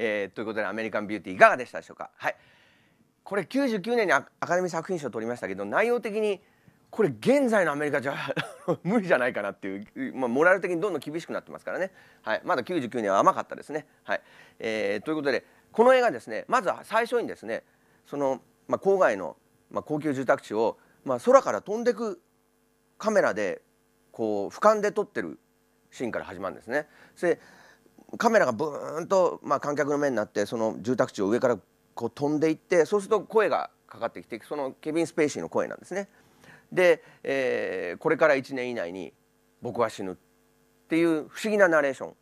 えー、ということでアメリカン・ビューティーいかがでしたでしょうか、はい、これ99年にアカデミー作品賞を取りましたけど内容的にこれ現在のアメリカじゃ 無理じゃないかなっていう、まあ、モラル的にどんどん厳しくなってますからね、はい、まだ99年は甘かったですね。はいえー、ということでこの映画ですねまずは最初にですねその、まあ、郊外の、まあ、高級住宅地を、まあ、空から飛んでくカメラでこう俯瞰で撮ってるシーンから始まるんですね。れカメラがブーンと、まあ、観客の目になってその住宅地を上からこう飛んでいってそうすると声がかかってきてそのケビン・スペイシーの声なんですね。で、えー、これから1年以内に僕は死ぬっていう不思議なナレーション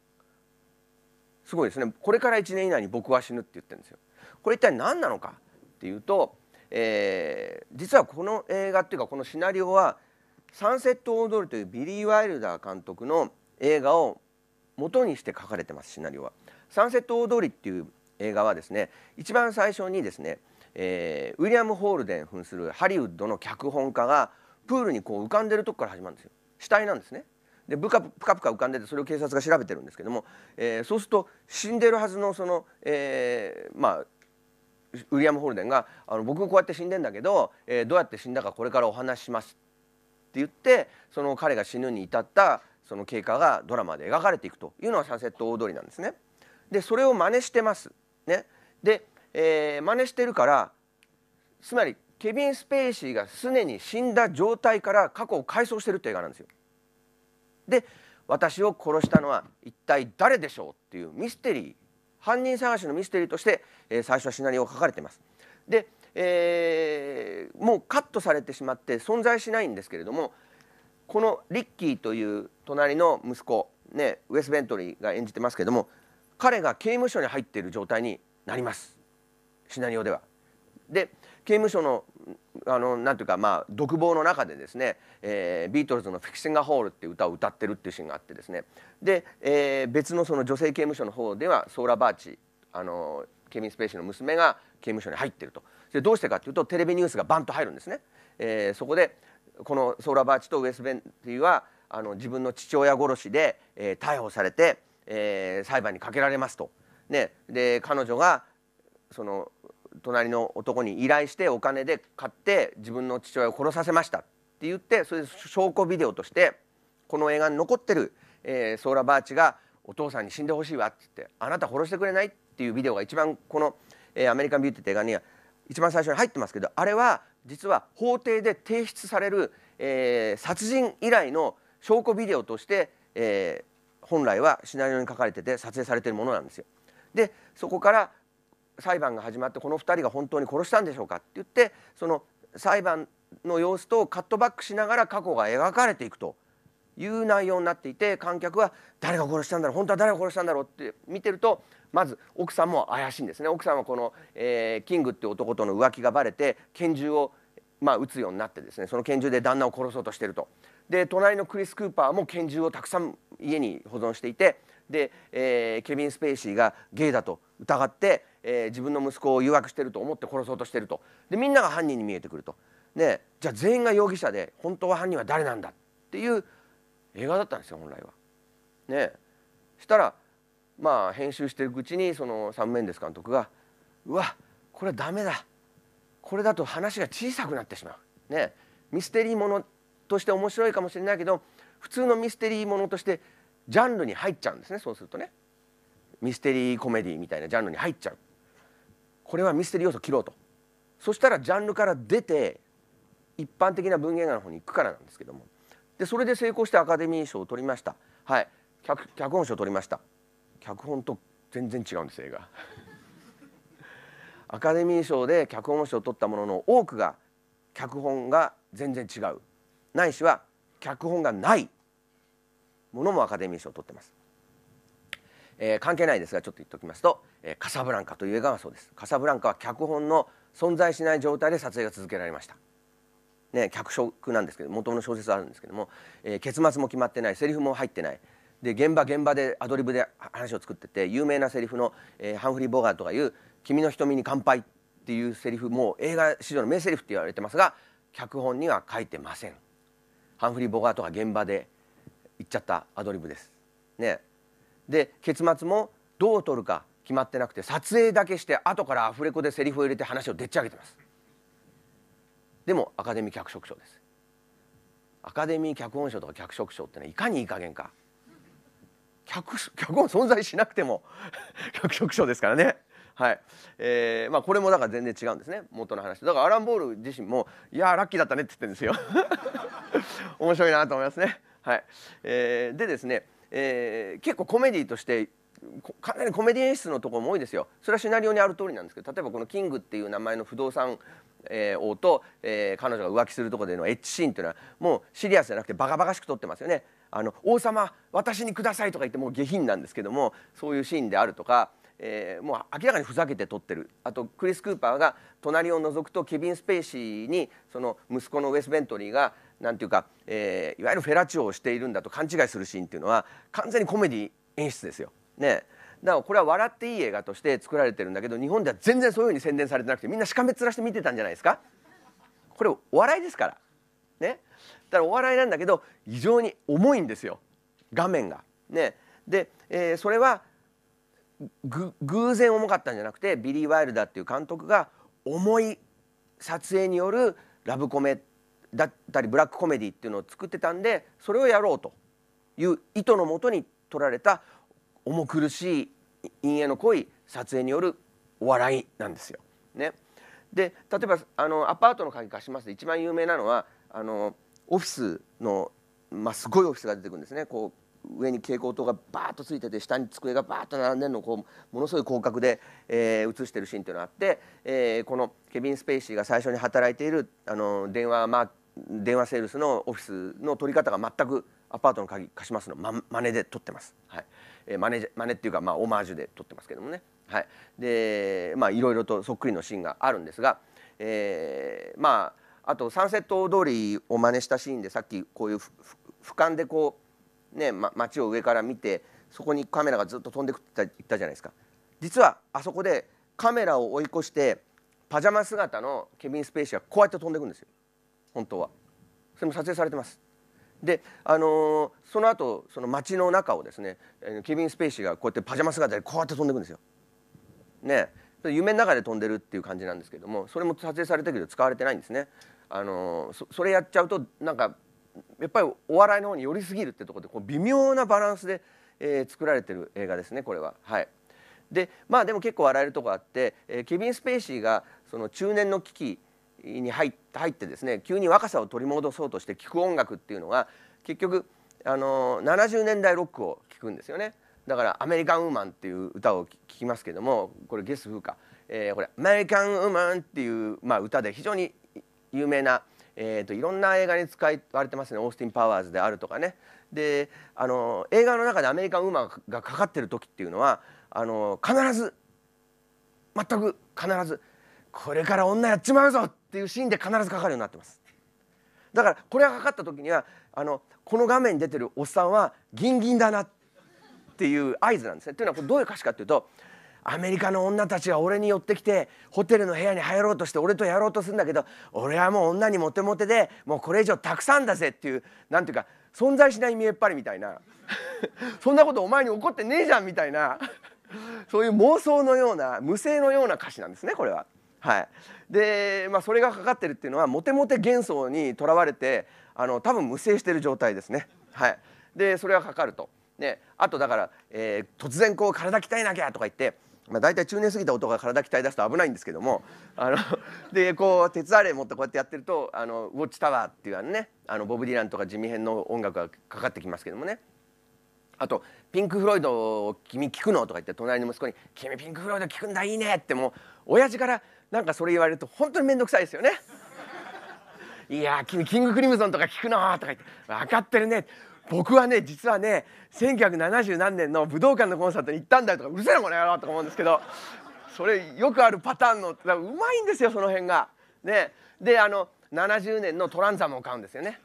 すごいですねこれから1年以内に僕は死ぬって言ってるんですよ。これ一体何なのかっていうと、えー、実はこの映画っていうかこのシナリオは「サンセット・オードル」というビリー・ワイルダー監督の映画を元にして書かれてますシナリオは。サンセット大通りっていう映画はですね一番最初にですね、えー、ウィリアム・ホールデン扮するハリウッドの脚本家がプールにこう浮かんでるとこから始まるんですよ死体なんですね。でプカプカ浮かんでてそれを警察が調べてるんですけども、えー、そうすると死んでるはずのその、えー、まあウィリアム・ホールデンが「あの僕こうやって死んでんだけど、えー、どうやって死んだかこれからお話しします」って言ってその彼が死ぬに至ったその経過がドラマで描かれていくというのはサンセット大通りなんですね。でそれを真似してます。ね、で、えー、真似してるからつまりケビン・スペーシーがすでに死んだ状態から過去を回想してるって映画なんですよ。で私を殺したのは一体誰でしょうっていうミステリー犯人探しのミステリーとして、えー、最初はシナリオが書かれてます。で、えー、もうカットされてしまって存在しないんですけれどもこのリッキーという隣の息子、ね、ウェス・ベントリーが演じてますけども彼が刑務所に入っている状態になりますシナリオでは。で刑務所のあのなんていうかまあ独房の中でですね、えー、ビートルズの「フィクシンガ・ホール」っていう歌を歌ってるっていうシーンがあってですねで、えー、別のその女性刑務所の方ではソーラ・バーチあのケビン・スペーシーの娘が刑務所に入ってると。でどうしてかっていうとテレビニュースがバンと入るんですね。えー、そこでこのソーラバーチとウェスベンティはあの自分の父親殺しで、えー、逮捕されて、えー、裁判にかけられますと。ね、で彼女がその隣の男に依頼してお金で買って自分の父親を殺させましたって言ってそれで証拠ビデオとしてこの映画に残ってる、えー、ソーラ・バーチが「お父さんに死んでほしいわ」って言って「あなた殺してくれない?」っていうビデオが一番この、えー、アメリカン・ビューティー」って映画には一番最初に入ってますけどあれは実は法廷で提出される、えー、殺人以来の証拠ビデオとして、えー、本来はシナリオに書かれてて撮影されてるものなんですよ。でそこから裁判が始まってこの2人が本当に殺したんでしょうかって言ってその裁判の様子とカットバックしながら過去が描かれていくという内容になっていて観客は誰が殺したんだろう本当は誰が殺したんだろうって見てるとまず奥さんも怪しいんですね奥さんはこの、えー、キングって男との浮気がバレて拳銃をまあ、撃つようになってですねその拳銃で旦那を殺そうとしてるとで隣のクリス・クーパーも拳銃をたくさん家に保存していてで、えー、ケビン・スペイシーがゲイだと疑って、えー、自分の息子を誘惑してると思って殺そうとしてるとでみんなが犯人に見えてくると、ね、じゃあ全員が容疑者で本当は犯人は誰なんだっていう映画だったんですよ本来は。ねしたらまあ編集していくうちにそのサム・メンデス監督が「うわこれはダメだこれだと話が小さくなってしまう」ねミステリーものとして面白いかもしれないけど普通のミステリーものとしてジャンルに入っちゃうんですねそうするとねミステリーコメディみたいなジャンルに入っちゃうこれはミステリー要素切ろうとそしたらジャンルから出て一般的な文芸画の方に行くからなんですけどもでそれで成功してアカデミー賞を取りましたはい脚脚本賞を取りました脚本と全然違うんです映画 アカデミー賞で脚本賞を取ったものの多くが脚本が全然違うないしは脚本がないものもアカデミー賞を取ってます、えー、関係ないですがちょっと言っておきますと、えー、カサブランカという映画はそうですカサブランカは脚本の存在しない状態で撮影が続けられましたね、脚色なんですけど元の小説あるんですけども、えー、結末も決まってないセリフも入ってないで現場現場でアドリブで話を作ってて有名なセリフの、えー、ハンフリー・ボガーとかいう「君の瞳に乾杯」っていうセリフも映画史上の名セリフって言われてますが脚本には書いてませんハンフリー・ボガーとか現場で言っちゃったアドリブです。ね、で結末もどう撮るか決まってなくて撮影だけして後からアフレコでセリフを入れて話をでっち上げてます。でもアカデミー脚色賞ですアカデミー脚本賞とか脚色賞ってのはいかにいい加減か脚脚本存在しなくても脚色 賞ですからねはいえーまあ、これもだから全然違うんですね元の話だからアラン・ボール自身も「いやラッキーだったね」って言ってるんですよ 面白いなと思いますねはい、えー、でですね、えー、結構コメディとしてかなりコメディ演出のところも多いですよそれはシナリオにある通りなんですけど例えばこの「キング」っていう名前の不動産え王と、えー、彼女が浮気するとこでのエッチシーンというのはもうシリアスじゃなくてバカバカしく撮ってますよね。あの王様私にくださいとか言ってもう下品なんですけどもそういうシーンであるとか、えー、もう明らかにふざけて撮ってるあとクリス・クーパーが隣を覗くとケビン・スペーシーにその息子のウェス・ベントリーが何ていうか、えいわゆるフェラチオをしているんだと勘違いするシーンっていうのは完全にコメディ演出ですよ。ねだからこれは笑っていい映画として作られてるんだけど日本では全然そういうふうに宣伝されてなくてみんなしかめっ面して見てたんじゃないですかこれお笑いですからねだからお笑いなんだけど非常に重いんですよ画面が。ね、で、えー、それは偶然重かったんじゃなくてビリー・ワイルダーっていう監督が重い撮影によるラブコメだったりブラックコメディっていうのを作ってたんでそれをやろうという意図のもとに取られた重苦しい陰影の濃い撮影によるお笑いなんですよ。ね、で例えばあのアパートの鍵貸しますで一番有名なのはあのオフィスの、まあ、すごいオフィスが出てくるんですね。こう上に蛍光灯がバーッとついてて下に机がバーッと並んでるのをこうものすごい広角で、えー、映してるシーンっていうのがあって、えー、このケビン・スペイシーが最初に働いているあの電話、まあ、電話セールスのオフィスの取り方が全くアパートの鍵貸しますのま真似で撮ってます。はいマネマネっていうかまあオマージュで撮ってますけどもね、はい、でまあいろいろとそっくりのシーンがあるんですが、えー、まああとサンセット通りを真似したシーンでさっきこういう俯瞰でこうね、ま、街を上から見てそこにカメラがずっと飛んでくった言ったじゃないですか。実はあそこでカメラを追い越してパジャマ姿のケビン・スペーシーはこうやって飛んでいくんですよ本当はそれも撮影されてますであのー、その後その街の中をですねケビン・スペイシーがこうやってパジャマ姿でこうやって飛んでいくんですよ。ね夢の中で飛んでるっていう感じなんですけどもそれも撮影されたけど使われてないんですね。あのー、それやっちゃうとなんかやっぱりお笑いの方に寄りすぎるってとこでこう微妙なバランスで、えー、作られてる映画ですねこれは。はい、でまあでも結構笑えるとこあって、えー、ケビン・スペイシーがその中年の危機に入ってですね急に若さを取り戻そうとして聴く音楽っていうのが結局あの70年代ロックを聴くんですよねだから「アメリカンウーマン」っていう歌を聴きますけどもこれゲス風か、えー、これ「アメリカンウーマン」っていう、まあ、歌で非常に有名な、えーと、いろんな映画に使われてますねオースティン・パワーズであるとかねであの映画の中で「アメリカンウーマン」がかかってる時っていうのはあの必ず全く必ず「これから女やっちまうぞ!」っていうシーンで必ずかかるようになってますだからこれがかかった時にはあのこの画面に出てるおっさんはギンギンだなっていう合図なんですね。というのはこれどういう歌詞かっていうとアメリカの女たちが俺に寄ってきてホテルの部屋に入ろうとして俺とやろうとするんだけど俺はもう女にモテモテでもうこれ以上たくさんだぜっていう何ていうか存在しない見えっ張りみたいな そんなことお前に怒ってねえじゃんみたいなそういう妄想のような無声のような歌詞なんですねこれは。はい、で、まあ、それがかかってるっていうのはモテモテ幻想にとらわれてあの多分無精してる状態ですね。はい、でそれがかかると。ね、あとだから、えー、突然こう体鍛えなきゃとか言って、まあ、大体中年過ぎた男が体鍛え出すと危ないんですけどもあの でこう鉄アレ持ってこうやってやってるとあのウォッチタワーっていうあのねあのボブ・ディランとか地味編の音楽がかかってきますけどもね。あとピンク・フロイドを君聞くのとか言って隣の息子に「君ピンク・フロイド聞くんだいいね」ってもう親父からなんかそれ言われると本当に面倒くさいですよね。いや君キングクリムゾンとか聞くなとか言って分かってるね僕はね実はね1970何年の武道館のコンサートに行ったんだとかうるせえなこの野郎とか思うんですけどそれよくあるパターンのうまいんですよその辺が。ね、であの70年のトランザムを買うんですよね。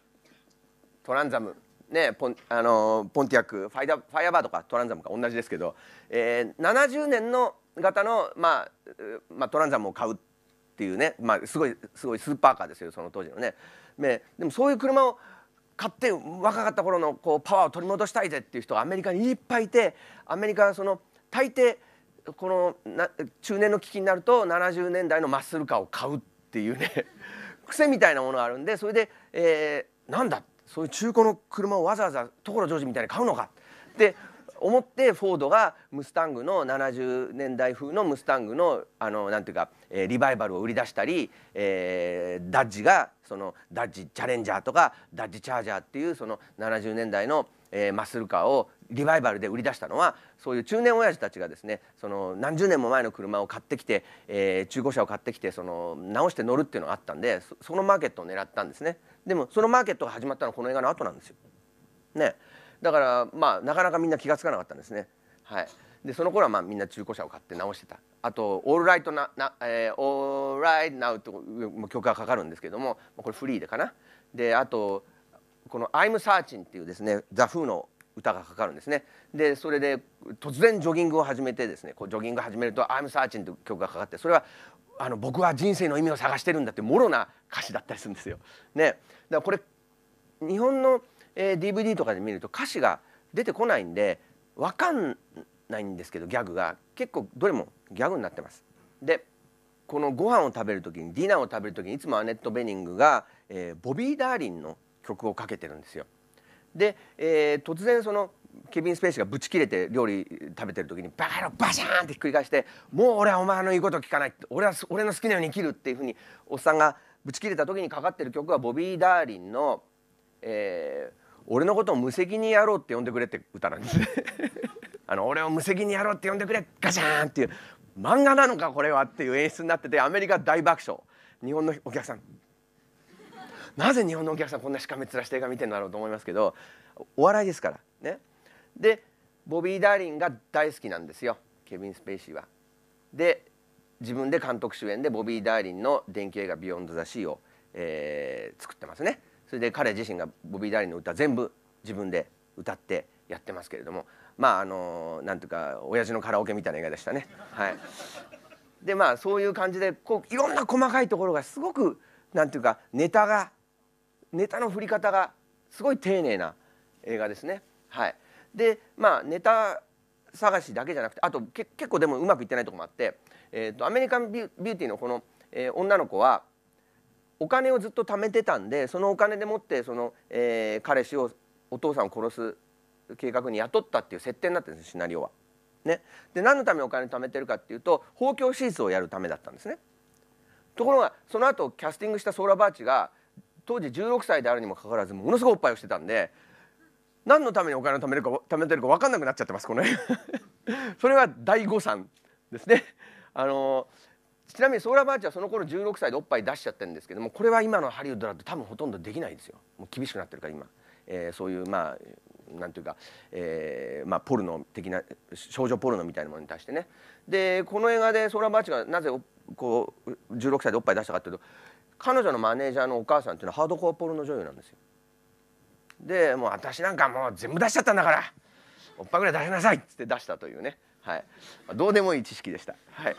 トランザムね、ポンあのポンティアックファイダファイアバーとかトランザムか同じですけど、えー、70年の型の、まあまあ、トランザムを買うっていうね、まあ、すごいすごいスーパーカーですよその当時のね。でもそういう車を買って若かった頃のこうパワーを取り戻したいぜっていう人がアメリカにいっぱいいてアメリカはその大抵このな中年の危機になると70年代のマッスルカーを買うっていうね 癖みたいなものがあるんでそれで、えー、なんだそういう中古の車をわざわざ所ジョージみたいに買うのかって思ってフォードがムスタングの70年代風のムスタングのあのなんていうか、えー、リバイバルを売り出したり、えー、ダッジがそのダッジチャレンジャーとかダッジチャージャーっていうその70年代の、えー、マッスルカーをリバイバルで売り出したのはそういう中年親父たちがですねその何十年も前の車を買ってきて、えー、中古車を買ってきてその直して乗るっていうのがあったんでそのマーケットを狙ったんですねでもそのマーケットが始まったのはこの映画の後なんですよ。ね、だからまあなかなかみんな気が付かなかったんですね。はい、でその頃はまあみんな中古車を買って直してたあと「オールライトなな、えー、オールライトナウ」と曲がかかるんですけどもこれフリーでかなであとこの「アイム・サーチン」っていうですねザ・フーの歌がかかるんですねでそれで突然ジョギングを始めてですねこうジョギング始めると「アイム・サーチン」という曲がかかってそれはあの僕は人生の意味を探してるんだってもろな歌詞だったりするんですよ。ね、だからこれ日本のえー、DVD とかで見ると歌詞が出てこないんで分かんないんですけどギャグが結構どれもギャグになってます。でこのご飯を食べる時にディナーを食べる時にいつもアネット・ベニングが、えー、ボビー・ダーリンの曲をかけてるんですよ。で、えー、突然そのケビン・スペースがぶち切れて料理食べてる時にバカ野郎バシャーンってひっくり返して「もう俺はお前の言うこと聞かない」って俺は俺の好きなように生きるっていうふうにおっさんがぶち切れた時にかかってる曲はボビー・ダーリンの「えー、俺のことを無責任ろうって呼んでくれって歌なんですあの俺を無責任ろうって呼んでくれガシャーンっていう漫画なのかこれはっていう演出になっててアメリカ大爆笑日本のお客さんなぜ日本のお客さんこんなしかめ面して映画見てんだろうと思いますけどお笑いですからねでボビー・ダーリンが大好きなんですよケビン・スペイシーは。で自分で監督主演でボビー・ダーリンの電気映画「ビヨンド・ザ・シーを」えー、作ってますね。それで彼自身がボビー・ダーリンの歌全部自分で歌ってやってますけれどもまああのなんとか親父のカラオケみたいな映画でしたね。はい、でまあそういう感じでこういろんな細かいところがすごくなんていうかネタがネタの振り方がすごい丁寧な映画ですね。はい、でまあネタ探しだけじゃなくてあと結構でもうまくいってないとこもあって、えーと、アメリカンビューティーのこの、えー、女の子はお金をずっと貯めてたんでそのお金でもってその、えー、彼氏をお父さんを殺す計画に雇ったっていう設定になってるんですシナリオは。ね、で何のためにお金貯めてるかっていうと包協手術をやるためだったんですね。ところがその後キャスティングしたソーラーバーチが当時16歳であるにもかかわらずものすごいおっぱいをしてたんで何のためにお金を貯めるか貯めてるか分かんなくなっちゃってますこの それは大誤算ですね。あのちなみにソーラーバーチはその頃16歳でおっぱい出しちゃってるんですけどもこれは今のハリウッドだと多分ほとんどできないですよもう厳しくなってるから今、えー、そういうまあなんていうか、えーまあ、ポルノ的な少女ポルノみたいなものに対してねでこの映画でソーラーバーチがなぜこう16歳でおっぱい出したかというと彼女のマネージャーのお母さんっていうのはハードコアポルノ女優なんですよ。でもう私なんかもう全部出しちゃったんだからおっぱいぐらい出しなさいっつって出したというね、はい、どうでもいい知識でした。はい、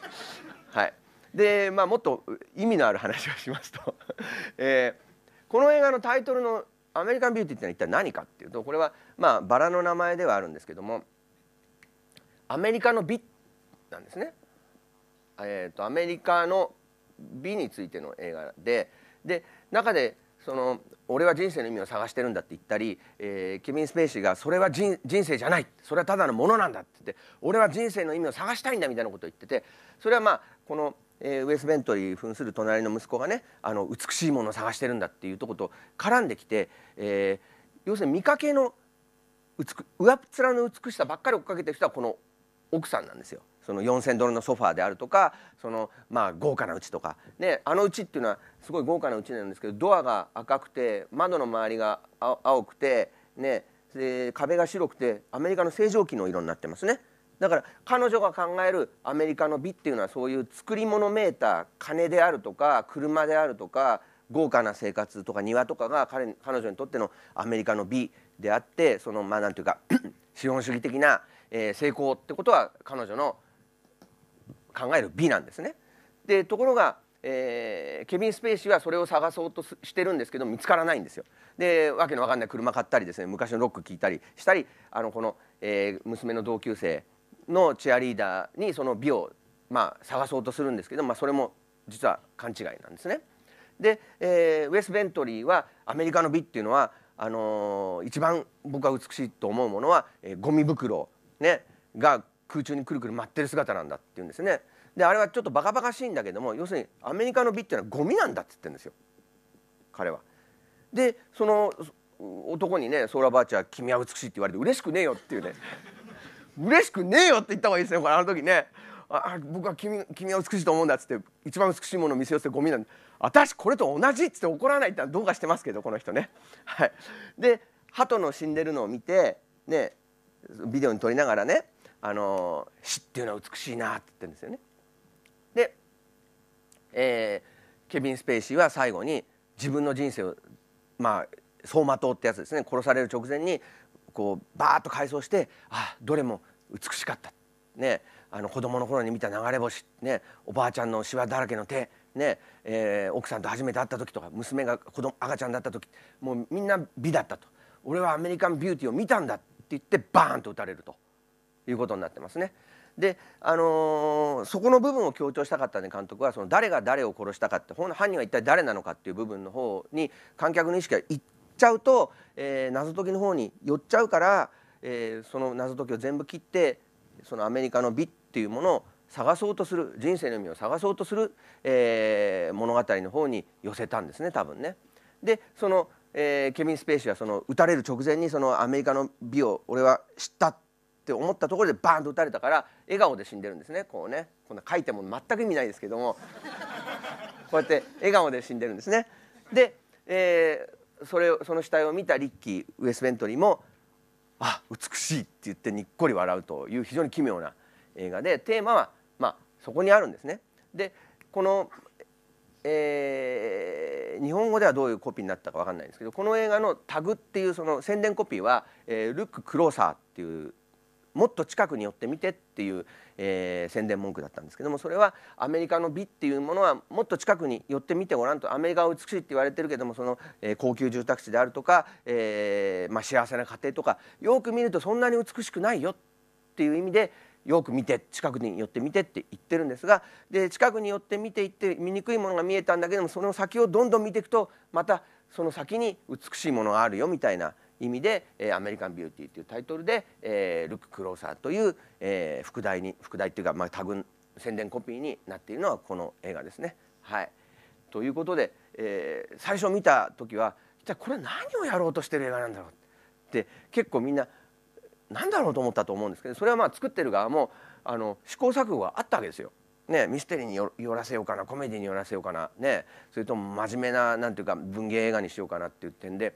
はいで、まあ、もっと意味のある話をしますと えー、この映画のタイトルの「アメリカン・ビューティー」ってのは一体何かっていうとこれは、まあ、バラの名前ではあるんですけどもアメリカの美なんですね。えーと、アメリカの美についての映画でで中でその「俺は人生の意味を探してるんだ」って言ったり、えー、ケビン・スペイシーが「それは人生じゃないそれはただのものなんだ」って言って「俺は人生の意味を探したいんだ」みたいなことを言っててそれはまあこの「えー、ウエス・ベントリー扮する隣の息子がねあの美しいものを探してるんだっていうとこと絡んできて、えー、要するに見かけの上っ面の美しさばっかり追っかけてる人はこの奥さんなんですよ。その4,000ドルのソファーであるとかそのまあ豪華な家とか、ね、あの家っていうのはすごい豪華な家なんですけどドアが赤くて窓の周りが青くて、ね、で壁が白くてアメリカの星条旗の色になってますね。だから彼女が考えるアメリカの美っていうのはそういう作り物メーター金であるとか車であるとか豪華な生活とか庭とかが彼彼女にとってのアメリカの美であってそのまあなんていうか 資本主義的な、えー、成功ってことは彼女の考える美なんですね。でところが、えー、ケビン・スペイシーはそれを探そうとしてるんですけど見つからないんですよ。でわけのわかんない車買ったりですね昔のロック聞いたりしたりあのこの、えー、娘の同級生のチアリーダーにその美を、まあ、探そうとするんですけど、まあ、それも実は勘違いなんですね。で、えー、ウェス・ベントリーはアメリカの美っていうのはあのー、一番僕は美しいと思うものは、えー、ゴミ袋、ね、が空中にくるくる舞ってる姿なんだっていうんですね。であれはちょっとバカバカしいんだけども要するにアメリカの美っていうのはゴミなんだって言ってるんですよ彼は。でその男にねソーラ・ーバーチャー君は美しいって言われて嬉しくねえよっていうね嬉しくねえよって言った方がいいですねこれあの時ねあ僕は君君は美しいと思うんだっつって一番美しいものを見せよってゴミなんで私これと同じっつって怒らないってどうかしてますけどこの人ね。はい、で鳩の死んでるのを見て、ね、ビデオに撮りながらね「あの死っていうのは美しいな」って言ってるんですよね。で、えー、ケビン・スペイシーは最後に自分の人生をまあ走馬灯ってやつですね殺される直前にこうバーッと改装してあどれも美しかった、ね、あの子供の頃に見た流れ星、ね、おばあちゃんのしわだらけの手、ねえー、奥さんと初めて会った時とか娘が子供赤ちゃんだった時もうみんな美だったと俺はアメリカンビューティーを見たんだって言ってバーンと打たれるということになってますね。で、あのー、そこの部分を強調したかったんで監督はその誰が誰を殺したかって犯人は一体誰なのかっていう部分の方に観客の意識がいっちゃうとえー、謎解きの方に寄っちゃうから、えー、その謎解きを全部切ってそのアメリカの美っていうものを探そうとする人生の意味を探そうとする、えー、物語の方に寄せたんですね多分ね。でその、えー、ケビン・スペーシーはその撃たれる直前にそのアメリカの美を俺は知ったって思ったところでバーンと撃たれたから笑顔で死んでるんですねこうねこんな書いても全く意味ないですけどもこうやって笑顔で死んでるんですね。で、えー、それその死体を見たリッキーウェス・ベントリーも「あ美しい」って言ってにっこり笑うという非常に奇妙な映画でテーマは、まあ、そこにあるんですね。でこの、えー、日本語ではどういうコピーになったか分かんないんですけどこの映画のタグっていうその宣伝コピーは「えー、ルック・クローサー」っていうもっと近くに寄ってみてっていう、えー、宣伝文句だったんですけどもそれはアメリカの美っていうものはもっと近くに寄ってみてごらんとアメリカは美しいって言われてるけどもその、えー、高級住宅地であるとか、えーまあ、幸せな家庭とかよく見るとそんなに美しくないよっていう意味でよく見て近くに寄ってみてって言ってるんですがで近くに寄って見ていって見にくいものが見えたんだけどもその先をどんどん見ていくとまたその先に美しいものがあるよみたいな、意味で「アメリカン・ビューティー」というタイトルで「ルック・クローサー」という副題に副題っていうかまあ多分宣伝コピーになっているのはこの映画ですね。はいということで、えー、最初見た時はじゃこれは何をやろうとしてる映画なんだろうって結構みんな何だろうと思ったと思うんですけどそれはまあ作ってる側もあの試行錯誤があったわけですよ。ね、ミステリーによらせようかなコメディによらせようかな、ね、それとも真面目ななんていうか文芸映画にしようかなっていう点で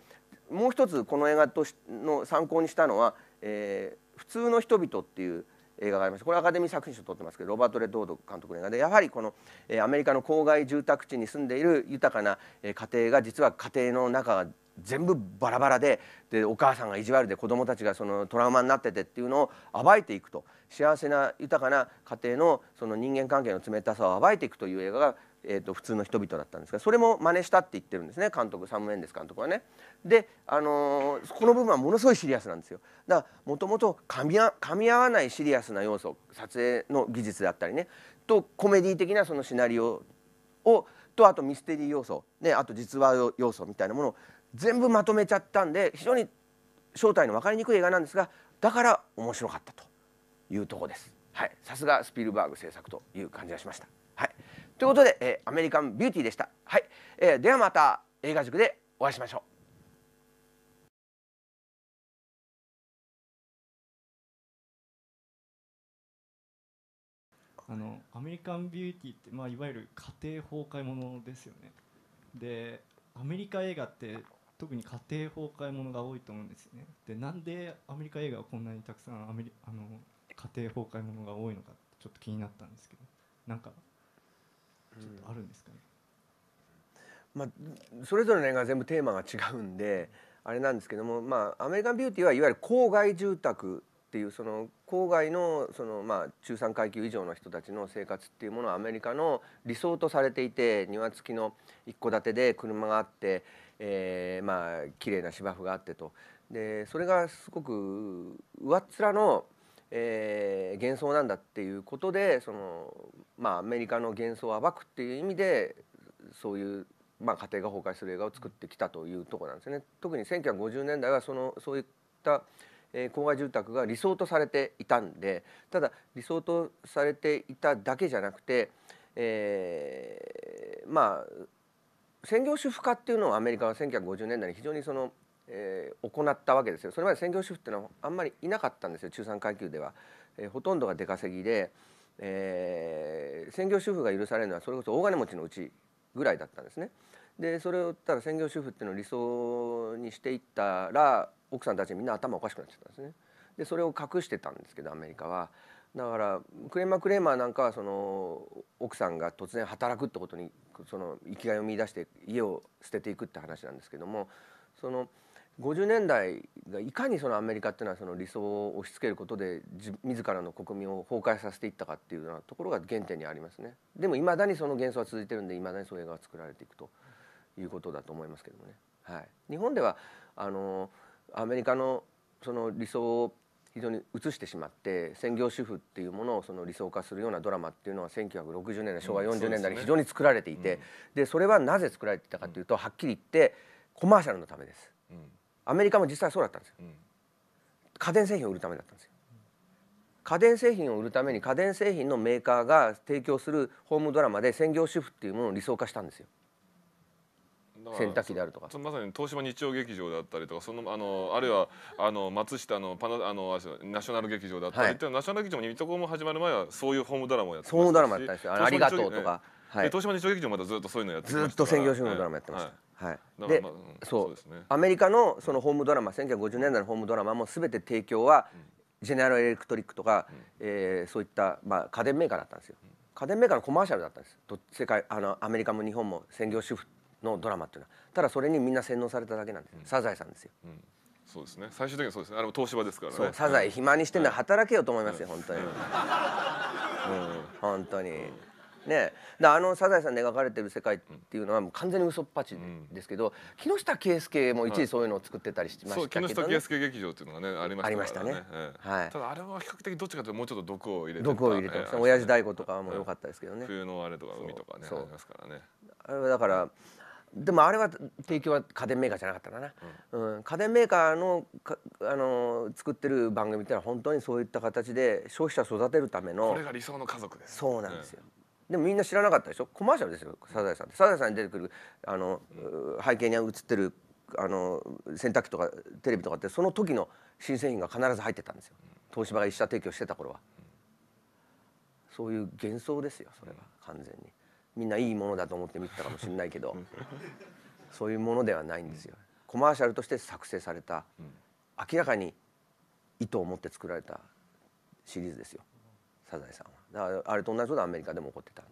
もう一つこの映画としの参考にしたのは、えー、普通の人々っていう映画がありますこれアカデミー作品賞を取ってますけどロバート・レ・ドード監督の映画でやはりこの、えー、アメリカの郊外住宅地に住んでいる豊かな、えー、家庭が実は家庭の中が全部バラバラででお母さんが意地悪で子どもたちがそのトラウマになっててっていうのを暴いていくと幸せな豊かな家庭のその人間関係の冷たさを暴いていくという映画がえーと、普通の人々だったんですがそれも真似したって言ってるんですね監督サム・エンデス監督はね。で、あのー、この部分はものすごいシリアスなんですよ。だからもともと噛み合わないシリアスな要素撮影の技術だったりねとコメディ的なそのシナリオをとあとミステリー要素、ね、あと実話要素みたいなものを全部まとめちゃったんで非常に正体の分かりにくい映画なんですがだから面白かったというとこです。はい、さすがスピルバーグ制作という感じがしました。ということで、えー、アメリカンビューティーでした。はい、えー、ではまた映画塾でお会いしましょう。あのアメリカンビューティーって、まあ、いわゆる家庭崩壊ものですよねでアメリカ映画って特に家庭崩壊ものが多いと思うんですよねでなんでアメリカ映画はこんなにたくさんアメリあの家庭崩壊ものが多いのかちょっと気になったんですけどなんかちょっとあるんですかね、うん、まあ、それぞれの映画全部テーマが違うんであれなんですけども、まあ、アメリカン・ビューティーはいわゆる郊外住宅っていうその郊外のそのまあ中産階級以上の人たちの生活っていうものはアメリカの理想とされていて庭付きの一戸建てで車があって、えー、まあ綺麗な芝生があってとでそれがすごく上っ面のえー、幻想なんだっていうことでその、まあ、アメリカの幻想を暴くっていう意味でそういう、まあ、家庭が崩壊する映画を作ってきたというとこなんですね。特に1950年代はそのそういったえー、郊外住宅が理想とされていたんでただ理想とされていただけじゃなくて、えー、まあ専業主婦化っていうのはアメリカは1950年代に非常にそのえー、行ったわけですよそれまで専業主婦っていうのはあんまりいなかったんですよ中産階級では、えー、ほとんどが出稼ぎで、えー、専業主婦が許されるのはそれこそ大金持ちのうちぐらいだったんですね。でそれをたら専業主婦っていうのを理想にしていったら奥さんたちみんな頭おかしくなっちゃったんですね。でそれを隠してたんですけどアメリカは。だからクレーマークレーマーなんかはその奥さんが突然働くってことにその生きがいを見出して家を捨てていくって話なんですけどもその。50年代がいかにそのアメリカっていうのはその理想を押し付けることで自らの国民を崩壊させていったかっていうようなところが原点にありますねでもいまだにその幻想は続いてるんでいまだにそういう映画が作られていくということだと思いますけどもね、はい、日本ではあのアメリカのその理想を非常に移してしまって専業主婦っていうものをその理想化するようなドラマっていうのは1960年代昭和40年代に非常に作られていて、うん、そで、ねそれはなぜ作られていたかというと、はっきり言ってコマーシャルのためです。うんアメリカも実際そうだったんですよ、家電製品を売るためだったんですよ家電製品を売るために家電製品のメーカーが提供するホームドラマで専業主婦っていうものを理想化したんですよ洗濯機であるとかまさに東芝日曜劇場だったりとかそのあのあるいはあの松下のパナあのナショナル劇場だったりって、はい、ナショナル劇場も見戸黄門始まる前はそういうホームドラマをやってましたホームドラマやったんですよありがとうとか、はい、東芝日曜劇場まだずっとそういうのやってまずっと専業主婦のドラマやってました、はいはい、で、そうでそう、ね、アメリカのそのホームドラマ1950年代のホームドラマも全て提供は、ジェネラル・エレクトリックとか、うん、えー、そういった、まあ、家電メーカーだったんですよ、家電メーカーのコマーシャルだったんです世界あのアメリカも日本も専業主婦のドラマっていうのはただそれにみんな洗脳されただけなんです、サザエさんですよ、そうですね最終的にそうですねあれも東芝ですからねサザエ暇にしてんのは働けよと思いますよ、はい、本当に、うん、本当に、ね、あの「サザエさん」で描かれてる世界っていうのはもう完全に嘘っぱちですけど、うん、木下圭介も一時そういうのを作ってたりしましたけど、ね、木下圭介劇場っていうのがねありましたね、ね、はい、ただあれは比較的どっちかというともうちょっと毒を入れて毒を入れてました、ね、親父太鼓とかも良かったですけどね、冬のあれとか海とかねありますからねあれはだからでもあれは提供は家電メーカーじゃなかったかな、うん、うん、家電メーカーのあの作ってる番組ってのは本当にそういった形で消費者育てるためのこれが理想の家族ですそうなんですよ、うんでもみんな知らなかったでしょコマーシャルですよサザエさんってサザエさんに出てくるあの、背景に映ってるあの洗濯機とかテレビとかってその時の新製品が必ず入ってたんですよ東芝が一社提供してた頃は、そういう幻想ですよそれは完全にみんないいものだと思って見てたかもしれないけどそういうものではないんですよ、コマーシャルとして作成された、明らかに意図を持って作られたシリーズですよサザエさんは。あれと同じことアメリカでも起こってた